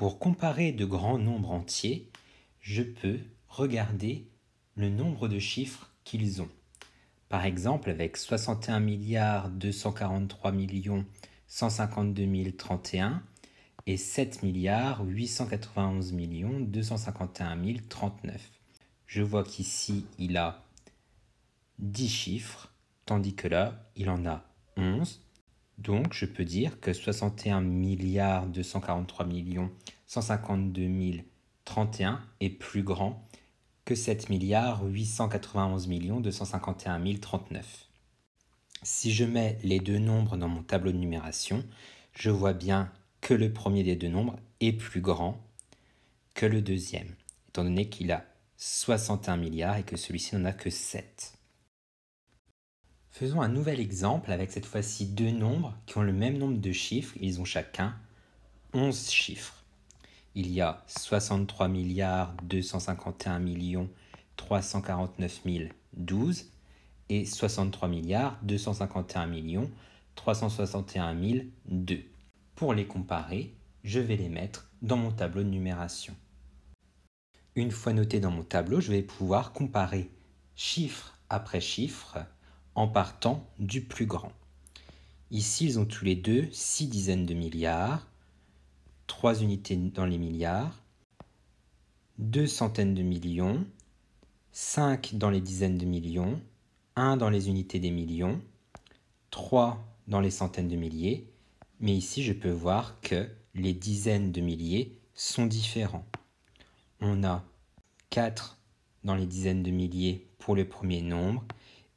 Pour comparer de grands nombres entiers, je peux regarder le nombre de chiffres qu'ils ont. Par exemple, avec 61 milliards 243 millions 152 031 et 7 milliards 891 millions 251 039. Je vois qu'ici, il a 10 chiffres, tandis que là, il en a 11. Donc, je peux dire que 61 milliards 243 millions 152 031 est plus grand que 7 milliards 891 millions 251 039. Si je mets les deux nombres dans mon tableau de numération, je vois bien que le premier des deux nombres est plus grand que le deuxième, étant donné qu'il a 61 milliards et que celui-ci n'en a que 7. Faisons un nouvel exemple avec cette fois-ci deux nombres qui ont le même nombre de chiffres. Ils ont chacun 11 chiffres. Il y a 63 milliards 251 millions 349 012 et 63 milliards 251 millions 361 002. Pour les comparer, je vais les mettre dans mon tableau de numération. Une fois noté dans mon tableau, je vais pouvoir comparer chiffre après chiffre en partant du plus grand. Ici, ils ont tous les deux 6 dizaines de milliards, 3 unités dans les milliards, 2 centaines de millions, 5 dans les dizaines de millions, 1 dans les unités des millions, 3 dans les centaines de milliers, mais ici je peux voir que les dizaines de milliers sont différents. On a 4 dans les dizaines de milliers pour le premier nombre